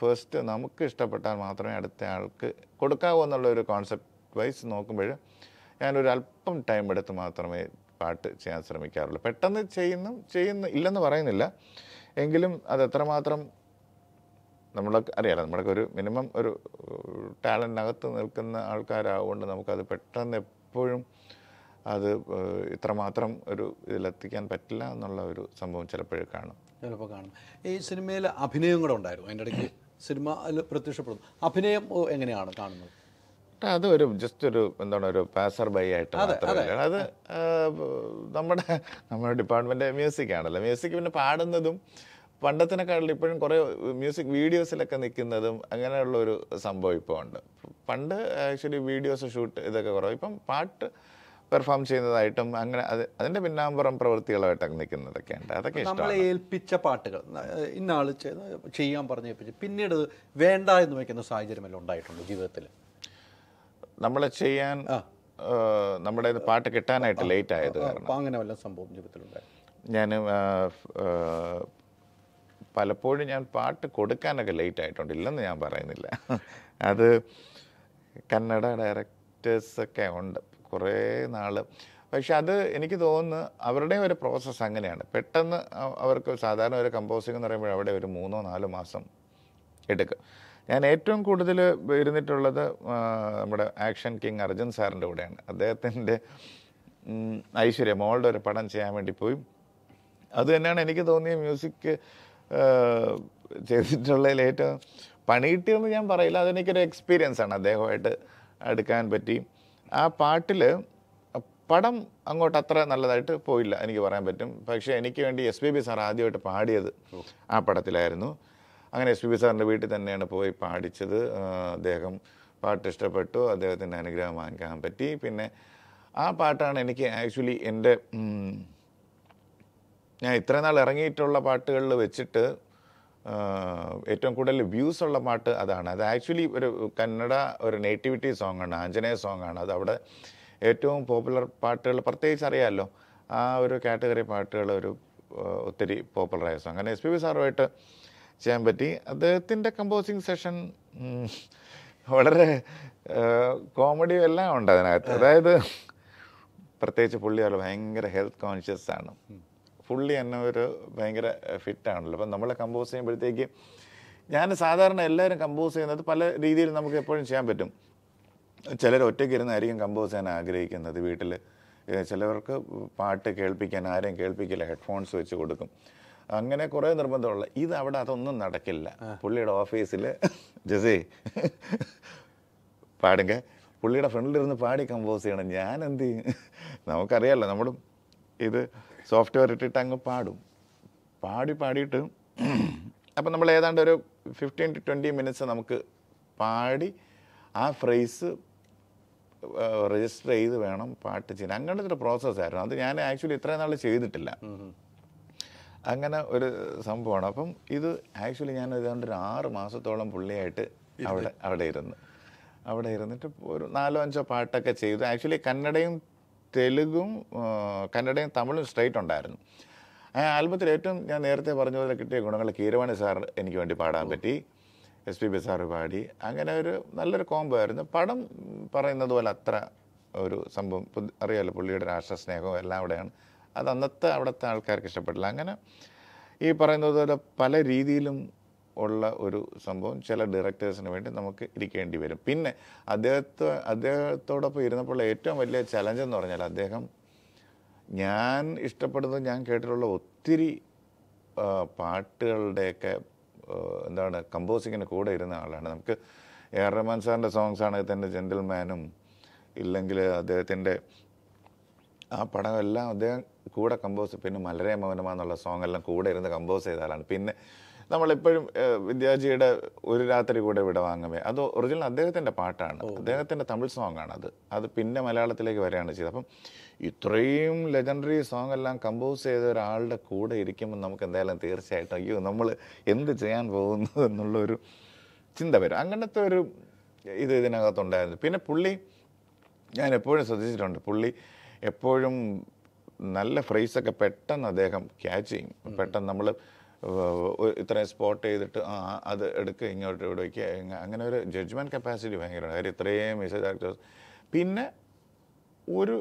ഫസ്റ്റ് നമുക്ക് ഇഷ്ടപ്പെട്ടാൽ മാത്രമേ അടുത്ത ആൾക്ക് കൊടുക്കാവൂ എന്നുള്ള ഒരു കോൺസെപ്റ്റ് വൈസ് നോക്കുമ്പോൾ ഞാനൊരു അല്പം ടൈം എടുത്ത് മാത്രമേ പാട്ട് ചെയ്യാൻ ശ്രമിക്കാറുള്ളൂ പെട്ടെന്ന് ചെയ്യുന്നു ചെയ്യുന്ന ഇല്ലെന്ന് പറയുന്നില്ല എങ്കിലും അത് എത്രമാത്രം നമ്മളൊക്കെ അറിയാലോ നമ്മളൊക്കെ ഒരു മിനിമം ഒരു ടാലൻറ്റിനകത്ത് നിൽക്കുന്ന ആൾക്കാരാകൊണ്ട് നമുക്കത് പെട്ടെന്ന് എപ്പോഴും അത് ഇത്രമാത്രം ഒരു ഇതിലെത്തിക്കാൻ പറ്റില്ല എന്നുള്ള ഒരു സംഭവം ചിലപ്പോഴും കാണും ചിലപ്പോൾ കാണും ഈ സിനിമയിൽ അഭിനയം കൂടെ ഉണ്ടായിരുന്നു അതിൻ്റെ ഇടയ്ക്ക് സിനിമ പ്രത്യക്ഷപ്പെടുന്നു അഭിനയം എങ്ങനെയാണ് കാണുന്നത് അത് ഒരു ജസ്റ്റ് ഒരു എന്താണ് ഒരു പാസർ ബൈ ആയിട്ട് അത് നമ്മുടെ നമ്മുടെ ഡിപ്പാർട്ട്മെന്റ് മ്യൂസിക് ആണല്ലോ മ്യൂസിക് പിന്നെ പാടുന്നതും പണ്ടത്തിനെക്കാളും ഇപ്പോഴും കുറേ മ്യൂസിക് വീഡിയോസിലൊക്കെ നിൽക്കുന്നതും അങ്ങനെയുള്ള ഒരു സംഭവം ഇപ്പോൾ ഉണ്ട് പണ്ട് ആക്ച്വലി വീഡിയോസ് ഷൂട്ട് ഇതൊക്കെ കുറവ് ഇപ്പം പാട്ട് പെർഫോം ചെയ്യുന്നതായിട്ടും അങ്ങനെ അത് അതിൻ്റെ പിന്നാമ്പുറം പ്രവൃത്തികളായിട്ടൊക്കെ നിൽക്കുന്നതൊക്കെ ഉണ്ട് അതൊക്കെ നമ്മളെ ഏൽപ്പിച്ച പാട്ടുകൾ ഇന്നാൾ ചെയ്യാൻ പറഞ്ഞേൽപ്പിച്ച് പിന്നീട് വേണ്ട എന്ന് വയ്ക്കുന്ന സാഹചര്യമെല്ലാം ഉണ്ടായിട്ടുണ്ട് ജീവിതത്തിൽ നമ്മളെ ചെയ്യാൻ നമ്മുടെ പാട്ട് കിട്ടാനായിട്ട് ലേറ്റ് ആയത് കാരണം അങ്ങനെ വല്ല സംഭവം ജീവിതത്തിലുണ്ടായി ഞാൻ പലപ്പോഴും ഞാൻ പാട്ട് കൊടുക്കാനൊക്കെ ലേറ്റ് ആയിട്ടുണ്ട് ഇല്ലെന്ന് ഞാൻ പറയുന്നില്ല അത് കന്നഡ ഡയറക്ടേഴ്സൊക്കെ ഉണ്ട് കുറേ നാൾ പക്ഷെ അത് എനിക്ക് തോന്നുന്നു അവരുടെ ഒരു പ്രോസസ്സ് അങ്ങനെയാണ് പെട്ടെന്ന് അവർക്ക് സാധാരണ ഒരു കമ്പോസിംഗ് എന്ന് പറയുമ്പോൾ അവിടെ ഒരു മൂന്നോ നാലോ മാസം എടുക്കും ഞാൻ ഏറ്റവും കൂടുതൽ ഇരുന്നിട്ടുള്ളത് നമ്മുടെ ആക്ഷൻ കിങ് അർജുൻ സാറിൻ്റെ കൂടെയാണ് അദ്ദേഹത്തിൻ്റെ ഐശ്വര്യ മോളുടെ ഒരു പടം ചെയ്യാൻ വേണ്ടി പോയി അത് തന്നെയാണ് എനിക്ക് തോന്നിയ മ്യൂസിക് ചെയ്തിട്ടുള്ളതിൽ ഏറ്റവും പണിയിട്ടിയെന്ന് ഞാൻ പറയില്ല അതെനിക്കൊരു എക്സ്പീരിയൻസ് ആണ് അദ്ദേഹമായിട്ട് എടുക്കാൻ പറ്റി ആ പാട്ടിൽ പടം അങ്ങോട്ട് അത്ര നല്ലതായിട്ട് പോയില്ല എനിക്ക് പറയാൻ പറ്റും പക്ഷേ എനിക്ക് വേണ്ടി എസ് ബി ബി സാർ ആദ്യമായിട്ട് പാടിയത് ആ പടത്തിലായിരുന്നു അങ്ങനെ എസ് പി ബി സാറിൻ്റെ വീട്ടിൽ തന്നെയാണ് പോയി പാടിച്ചത് അദ്ദേഹം പാട്ട് ഇഷ്ടപ്പെട്ടു അദ്ദേഹത്തിൻ്റെ അനുഗ്രഹം വാങ്ങിക്കാൻ പറ്റി പിന്നെ ആ പാട്ടാണ് എനിക്ക് ആക്ച്വലി എൻ്റെ ഞാൻ ഇത്രയും നാൾ ഇറങ്ങിയിട്ടുള്ള പാട്ടുകളിൽ വെച്ചിട്ട് ഏറ്റവും കൂടുതൽ വ്യൂസ് ഉള്ള പാട്ട് അതാണ് അത് ആക്ച്വലി ഒരു കന്നഡ ഒരു നേറ്റിവിറ്റി ആണ് ആഞ്ജനേയ ആണ് അത് അവിടെ ഏറ്റവും പോപ്പുലർ പാട്ടുകൾ പ്രത്യേകിച്ച് അറിയാമല്ലോ ആ ഒരു കാറ്റഗറി പാട്ടുകൾ ഒരു ഒത്തിരി പോപ്പുലറായ സോങ് അങ്ങനെ എസ് പി ബി സാറുമായിട്ട് ചെയ്യാൻ പറ്റി അദ്ദേഹത്തിൻ്റെ കമ്പോസിങ് സെഷൻ വളരെ കോമഡിയും എല്ലാം ഉണ്ട് അതിനകത്ത് അതായത് പ്രത്യേകിച്ച് പുള്ളി അവിടെ ഭയങ്കര ഹെൽത്ത് കോൺഷ്യസ് ആണ് പുള്ളി എന്നെ ഒരു ഭയങ്കര ഫിറ്റാണല്ലോ അപ്പം നമ്മളെ കമ്പോസ് ചെയ്യുമ്പോഴത്തേക്ക് ഞാൻ സാധാരണ എല്ലാവരും കമ്പോസ് ചെയ്യുന്നത് പല രീതിയിൽ നമുക്ക് എപ്പോഴും ചെയ്യാൻ പറ്റും ചിലർ ഒറ്റയ്ക്ക് ഇരുന്നായിരിക്കും കമ്പോസ് ചെയ്യാൻ ആഗ്രഹിക്കുന്നത് വീട്ടിൽ ചിലവർക്ക് പാട്ട് കേൾപ്പിക്കാൻ ആരെയും കേൾപ്പിക്കില്ല ഹെഡ്ഫോൺസ് വെച്ച് കൊടുക്കും അങ്ങനെ കുറേ നിർബന്ധമുള്ള ഇത് അവിടെ അതൊന്നും നടക്കില്ല പുള്ളിയുടെ ഓഫീസിൽ ജസി പാടുങ്ക പുള്ളിയുടെ ഫ്രണ്ടിലിരുന്ന് പാടി കമ്പോസ് ചെയ്യണം ഞാൻ എന്ത് ചെയ്യും നമുക്കറിയാമല്ലോ നമ്മൾ ഇത് സോഫ്റ്റ്വെയർ ഇട്ടിട്ട് അങ്ങ് പാടും പാടി പാടിയിട്ട് അപ്പം നമ്മൾ ഏതാണ്ട് ഒരു ഫിഫ്റ്റീൻ ടു ട്വൻറ്റി മിനിറ്റ്സ് നമുക്ക് പാടി ആ ഫ്രേസ് രജിസ്റ്റർ ചെയ്ത് വേണം പാട്ട് ചെയ്യാൻ അങ്ങനത്തെ ഒരു പ്രോസസ്സായിരുന്നു അത് ഞാൻ ആക്ച്വലി ഇത്രയും നാൾ ചെയ്തിട്ടില്ല അങ്ങനെ ഒരു സംഭവമാണ് അപ്പം ഇത് ആക്ച്വലി ഞാൻ ഏതാണ്ട് ഒരു ആറ് മാസത്തോളം പുള്ളിയായിട്ട് അവിടെ അവിടെ ഇരുന്ന് അവിടെ ഇരുന്നിട്ട് ഒരു നാലോ അഞ്ചോ പാട്ടൊക്കെ ചെയ്തു ആക്ച്വലി കന്നഡയും തെലുഗും കന്നഡയും തമിഴും സ്ട്രൈറ്റ് ഉണ്ടായിരുന്നു ആ ആൽബത്തിൽ ഏറ്റവും ഞാൻ നേരത്തെ പറഞ്ഞ പോലെ കിട്ടിയ ഗുണങ്ങൾ കീരവാണി സാർ എനിക്ക് വേണ്ടി പാടാൻ പറ്റി എസ് പി ബി സാർ പാടി അങ്ങനെ ഒരു നല്ലൊരു കോംബോ ആയിരുന്നു പടം പറയുന്നത് പോലെ അത്ര ഒരു സംഭവം അറിയാമല്ലോ പുള്ളിയുടെ രാഷ്ട്രസ്നേഹവും എല്ലാം അവിടെയാണ് അത് അന്നത്തെ അവിടുത്തെ ആൾക്കാർക്ക് ഇഷ്ടപ്പെട്ടില്ല അങ്ങനെ ഈ പറയുന്നത് പോലെ പല രീതിയിലും ഉള്ള ഒരു സംഭവം ചില ഡയറക്ടേഴ്സിന് വേണ്ടി നമുക്ക് ഇരിക്കേണ്ടി വരും പിന്നെ അദ്ദേഹത്തെ അദ്ദേഹത്തോടൊപ്പം ഇരുന്നപ്പോൾ ഏറ്റവും വലിയ ചലഞ്ച് എന്ന് പറഞ്ഞാൽ അദ്ദേഹം ഞാൻ ഇഷ്ടപ്പെടുന്നത് ഞാൻ കേട്ടിട്ടുള്ള ഒത്തിരി പാട്ടുകളുടെയൊക്കെ എന്താണ് കമ്പോസിങ്ങിന് കൂടെ ഇരുന്ന ആളാണ് നമുക്ക് എ ആർ റഹ്മാൻ സാറിൻ്റെ സോങ്സ് ആണെങ്കിൽ തന്നെ ജെൻറ്റിൽമാനും ഇല്ലെങ്കിൽ അദ്ദേഹത്തിൻ്റെ ആ പടമെല്ലാം അദ്ദേഹം കൂടെ കമ്പോസ് പിന്നെ മലരെ മൗനമ എന്നുള്ള സോങ് എല്ലാം കൂടെ ഇരുന്ന് കമ്പോസ് ചെയ്താലാണ് പിന്നെ നമ്മളെപ്പോഴും വിദ്യാജിയുടെ ഒരു രാത്രി കൂടെ ഇവിടെ വാങ്ങുമേ അത് ഒറിജിനൽ അദ്ദേഹത്തിൻ്റെ പാട്ടാണ് അദ്ദേഹത്തിൻ്റെ തമിഴ് സോങ് ആണ് അത് അത് പിന്നെ മലയാളത്തിലേക്ക് വരികയാണ് ചെയ്തത് അപ്പം ഇത്രയും ലെജൻഡറി സോങ് എല്ലാം കമ്പോസ് ചെയ്ത ഒരാളുടെ കൂടെ ഇരിക്കുമ്പോൾ നമുക്ക് എന്തായാലും തീർച്ചയായിട്ടും അയ്യോ നമ്മൾ എന്ത് ചെയ്യാൻ പോകുന്നു എന്നുള്ളൊരു ചിന്ത വരും അങ്ങനത്തെ ഒരു ഇത് ഇതിനകത്തുണ്ടായിരുന്നു പിന്നെ പുള്ളി ഞാൻ എപ്പോഴും ശ്രദ്ധിച്ചിട്ടുണ്ട് പുള്ളി എപ്പോഴും നല്ല ഫ്രേസൊക്കെ പെട്ടെന്ന് അദ്ദേഹം ക്യാച്ച് ചെയ്യും പെട്ടെന്ന് നമ്മൾ ഇത്രയും സ്പോട്ട് ചെയ്തിട്ട് ആ അത് എടുക്കുക ഇങ്ങോട്ട് ഇവിടെ വയ്ക്കുക അങ്ങനെ ഒരു ജഡ്ജ്മെൻറ്റ് കപ്പാസിറ്റി ഭയങ്കര കാര്യം ഇത്രയും മിസ് ആക്ടേഴ്സ് പിന്നെ ഒരു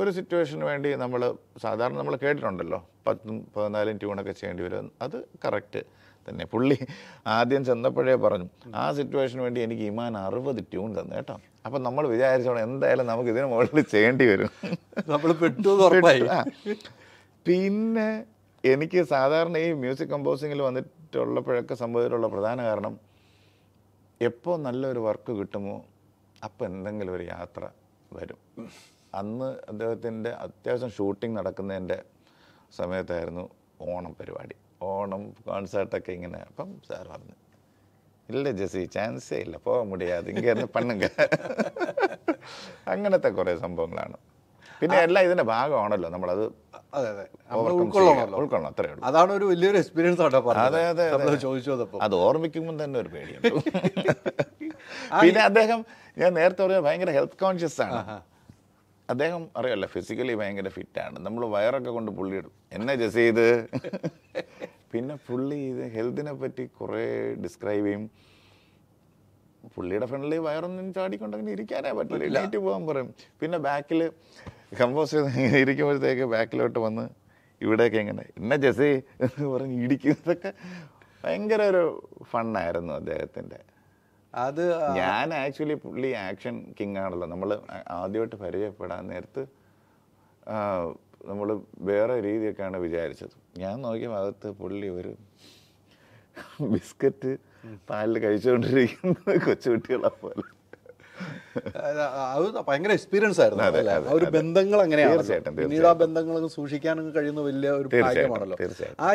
ഒരു സിറ്റുവേഷന് വേണ്ടി നമ്മൾ സാധാരണ നമ്മൾ കേട്ടിട്ടുണ്ടല്ലോ പത്തും പതിനാലും ട്യൂണൊക്കെ ചെയ്യേണ്ടി വരും അത് കറക്റ്റ് തന്നെ പുള്ളി ആദ്യം ചെന്നപ്പോഴേ പറഞ്ഞു ആ സിറ്റുവേഷന് വേണ്ടി എനിക്ക് ഇമാൻ അറുപത് ട്യൂൺ തന്നു കേട്ടോ അപ്പം നമ്മൾ വിചാരിച്ചോണം എന്തായാലും നമുക്ക് ഇതിന് മുകളിൽ ചെയ്യേണ്ടി വരും നമ്മൾ പിന്നെ എനിക്ക് സാധാരണ ഈ മ്യൂസിക് കമ്പോസിങ്ങിൽ വന്നിട്ടുള്ളപ്പോഴൊക്കെ സംഭവത്തിലുള്ള പ്രധാന കാരണം എപ്പോൾ നല്ലൊരു വർക്ക് കിട്ടുമോ അപ്പോൾ എന്തെങ്കിലും ഒരു യാത്ര വരും അന്ന് അദ്ദേഹത്തിൻ്റെ അത്യാവശ്യം ഷൂട്ടിംഗ് നടക്കുന്നതിൻ്റെ സമയത്തായിരുന്നു ഓണം പരിപാടി ഓണം കോൺസേർട്ടൊക്കെ ഇങ്ങനെ അപ്പം സാർ പറഞ്ഞു இல்லை ஜெசி ചാൻസേ ഇല്ല போக முடியாது ഇങ്ങേന്ന് പണ്ണുങ്ക അങ്ങനത്തെ കുറേ സംഭവങ്ങളാണ് പിന്നെ എല്ലാം ഇതിൻ്റെ ഭാഗമാണല്ലോ നമ്മളത് അതെ അതെ ഉൾക്കൊള്ളണം അത്രേ ഉള്ളൂ അതാണ് ഒരു വലിയൊരു എക്സ്പീരിയൻസ് അതെ അതെ ചോദിച്ചതപ്പോൾ അത് ഓർമ്മിക്കുമ്പോൾ തന്നെ ഒരു പേടിയുണ്ട് *laughs* പിന്നെ അദ്ദേഹം ഞാൻ നേരത്തെ പറഞ്ഞ ഭയങ്കര ഹെൽത്ത് കോൺഷ്യസ് ആണ് അദ്ദേഹം അറിയാമല്ലോ ഫിസിക്കലി ഭയങ്കര ഫിറ്റാണ് നമ്മൾ വയറൊക്കെ കൊണ്ട് ഇടും എന്നെ ജസ് ചെയ്ത് പിന്നെ പുള്ളി ഇത് ഹെൽത്തിനെ പറ്റി കുറേ ഡിസ്ക്രൈബ് ചെയ്യും പുള്ളിയുടെ ഫ്രണ്ടിൽ വയറൊന്നും ചാടിക്കൊണ്ടങ്ങനെ ഇരിക്കാനേ പറ്റില്ല ലൈറ്റ് പോകാൻ പറയും പിന്നെ ബാക്കിൽ കമ്പോസ് ചെയ്ത് ഇങ്ങനെ ഇരിക്കുമ്പോഴത്തേക്ക് ബാക്കിലോട്ട് വന്ന് ഇവിടെയൊക്കെ എങ്ങനെ എന്നെ എന്ന് പറഞ്ഞ് ഇടിക്കുന്നതൊക്കെ ഭയങ്കര ഒരു ഫണ്ണായിരുന്നു അദ്ദേഹത്തിൻ്റെ അത് ഞാൻ ആക്ച്വലി പുള്ളി ആക്ഷൻ കിങ് ആണല്ലോ നമ്മൾ ആദ്യമായിട്ട് പരിചയപ്പെടാൻ നേരത്ത് നമ്മൾ വേറെ രീതിയൊക്കെയാണ് വിചാരിച്ചത് ഞാൻ നോക്കിയ ഭാഗത്ത് പുള്ളി ഒരു *laughs* ബിസ്ക്കറ്റ് പാലിൽ കഴിച്ചുകൊണ്ടിരിക്കുന്ന കൊച്ചുകുട്ടികളെ പോലെ അത് ഭയങ്കര എക്സ്പീരിയൻസ് ആയിരുന്നു ആ ഒരു ബന്ധങ്ങൾ അങ്ങനെയാണ് പിന്നീട് ആ ബന്ധങ്ങൾ സൂക്ഷിക്കാനും കഴിയുന്ന വലിയ ഒരു കാര്യമാണല്ലോ ആ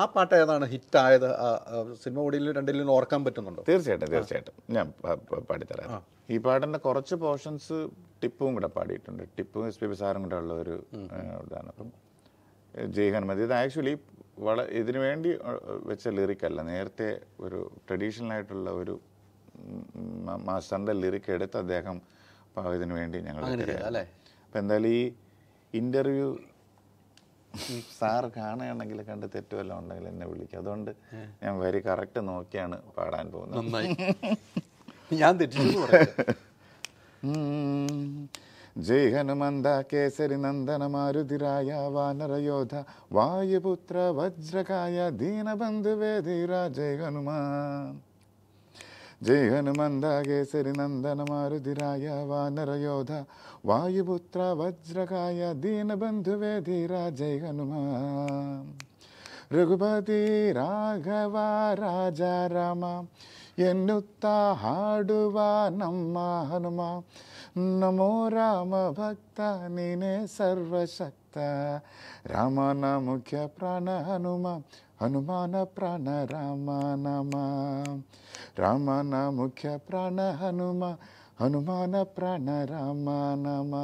ആ പാട്ട് ഏതാണ് ഹിറ്റ് ആയത് സിനിമ ഓടിയിലും രണ്ടിലും ഓർക്കാൻ പറ്റുന്നുണ്ടോ തീർച്ചയായിട്ടും തീർച്ചയായിട്ടും ഞാൻ പാടിത്തരാം ഈ പാട്ടിന്റെ കുറച്ച് പോർഷൻസ് ടിപ്പും കൂടെ പാടിയിട്ടുണ്ട് ടിപ്പും എസ് പി പി സാറും കൂടെ ഉള്ള ഒരു ഇതാണ് അപ്പം ജയ് ഹനുമതി ഇത് ആക്ച്വലി വള ഇതിനു വേണ്ടി വെച്ച ലിറിക്കല്ല നേരത്തെ ഒരു ട്രഡീഷണൽ ആയിട്ടുള്ള ഒരു മാസ്റ്ററിൻ്റെ ലിറിക് എടുത്ത് അദ്ദേഹം ഇതിനു വേണ്ടി ഞങ്ങൾ അപ്പം എന്തായാലും ഈ ഇൻ്റർവ്യൂ സാർ കാണുകയാണെങ്കിൽ കണ്ട് തെറ്റുമല്ലോ ഉണ്ടെങ്കിൽ എന്നെ വിളിക്കും അതുകൊണ്ട് ഞാൻ വരി കറക്റ്റ് നോക്കിയാണ് പാടാൻ പോകുന്നത് ഞാൻ തെറ്റിച്ചു *laughs* ജയ് ഹനുമന്ത കേസരി നന്ദന മാരുതിരായ വാനരയോധ വായുപുത്ര വജ്രകായ ദീനബന്ധുവേദിരാ ജയ് ഹനുമാൻ ಜೈ ಹನುಮಂದಾಗೆ ಸರಿನಂದನ ಮಾರುದಿರಾಯ ವಾನರ ಯೋಧ ವಾಯುಪುತ್ರ ವಜ್ರಕಾಯ ದೀನಬಂಧುವೇ ಧೀರ ಜಯ ಹನುಮ ರಘುಪತಿ ರಾಘವ ರಾಜ ರಾಮ ಎನ್ನುತ್ತಾ ಹಾಡುವ ನಮ್ಮ ಹನುಮ ನಮೋ ರಾಮ ಭಕ್ತ ನೀನೇ ಸರ್ವಶಕ್ತ ರಾಮನ ಮುಖ್ಯ ಪ್ರಾಣ ಹನುಮ హనుమాన ప్రాణ రామ నమ రామ నా ముఖ్య ప్రాణ హనుమ ഹനുമാന പ്രാണ രാമ നമ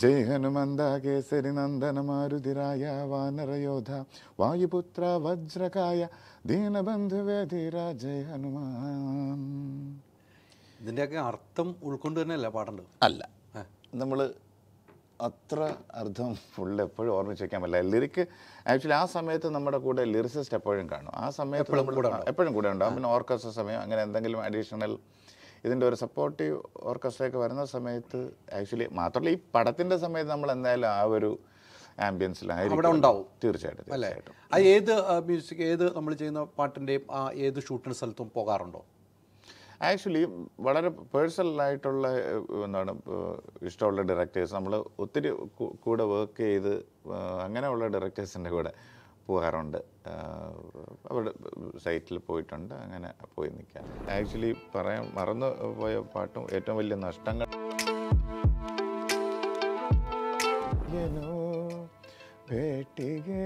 ജയ ഹനുമന്ത കേസരി നന്ദന മാരുതിരായ വാനരയോധ വായുപുത്ര വജ്രകായ ദീനബന്ധുവേ ധീര ജയ ഹനുമാൻ ഇതിൻ്റെയൊക്കെ അർത്ഥം ഉൾക്കൊണ്ട് തന്നെയല്ല പാടേണ്ടത് അല്ല നമ്മൾ അത്ര അർത്ഥം ഫുൾ എപ്പോഴും ഓർമ്മിച്ച് വെക്കാൻ പറ്റില്ല ലിറിക്ക് ആക്ച്വലി ആ സമയത്ത് നമ്മുടെ കൂടെ ലിറിസിസ്റ്റ് എപ്പോഴും കാണും ആ സമയത്ത് എപ്പോഴും കൂടെ ഉണ്ടാവും പിന്നെ ഓർക്കസ്ട്ര സമയം അങ്ങനെ എന്തെങ്കിലും അഡീഷണൽ ഇതിൻ്റെ ഒരു സപ്പോർട്ടീവ് ഓർക്കസ്ട്രയൊക്കെ വരുന്ന സമയത്ത് ആക്ച്വലി മാത്രമല്ല ഈ പടത്തിൻ്റെ സമയത്ത് നമ്മൾ എന്തായാലും ആ ഒരു അവിടെ ഉണ്ടാവും തീർച്ചയായിട്ടും അല്ലേ ഏത് മ്യൂസിക് ഏത് നമ്മൾ ചെയ്യുന്ന പാട്ടിൻ്റെയും ആ ഏത് ഷൂട്ടിൻ്റെ സ്ഥലത്തും പോകാറുണ്ടോ ആക്ച്വലി വളരെ പേഴ്സണലായിട്ടുള്ള എന്താണ് ഇഷ്ടമുള്ള ഡയറക്ടേഴ്സ് നമ്മൾ ഒത്തിരി കൂടെ വർക്ക് ചെയ്ത് അങ്ങനെയുള്ള ഡയറക്ടേഴ്സിൻ്റെ കൂടെ പോകാറുണ്ട് അവരുടെ സൈറ്റിൽ പോയിട്ടുണ്ട് അങ്ങനെ പോയി നിൽക്കാം ആക്ച്വലി പറയാൻ മറന്നു പോയ പാട്ടും ഏറ്റവും വലിയ നഷ്ടങ്ങൾ ಭೇಟಿಗೆ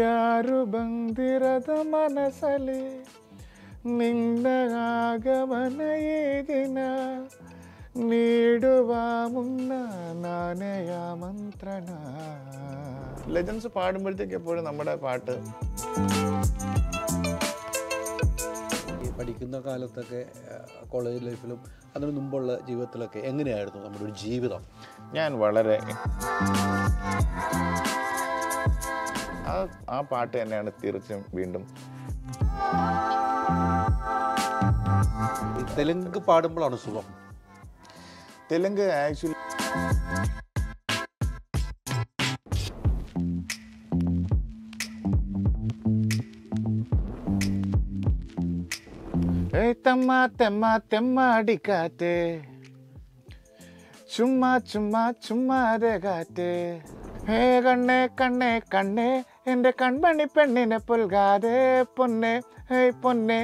യാരു ബന്ധിരത ಮನಸಲಿ ನಿಂದರಾಗಮನ ಏದಿನ നീടുവാ മുന്ന മന്ത്രണ ലെജൻസ് പാടുമ്പോഴത്തേക്ക് എപ്പോഴും നമ്മുടെ പാട്ട് പഠിക്കുന്ന കാലത്തൊക്കെ കോളേജ് ലൈഫിലും അതിനു മുമ്പുള്ള ജീവിതത്തിലൊക്കെ എങ്ങനെയായിരുന്നു നമ്മുടെ ഒരു ജീവിതം ഞാൻ വളരെ ആ ആ പാട്ട് തന്നെയാണ് തീർച്ചയായും വീണ്ടും തെലുങ്ക് പാടുമ്പോഴാണ് സുഖം തെലുങ്ക് ആക്ച്വലി തെമ്മ തെമ്മ തെമ്മാടി കാറ്റ് ചുമ്മാ ചുമ്മാ ചുമ്മാതെ കാറ്റ് ഹേ കണ്ണേ കണ്ണേ കണ്ണേ എൻ്റെ കൺമണി പെണ്ണിനെ പുൽകാതെ പൊന്നെ है पन्ने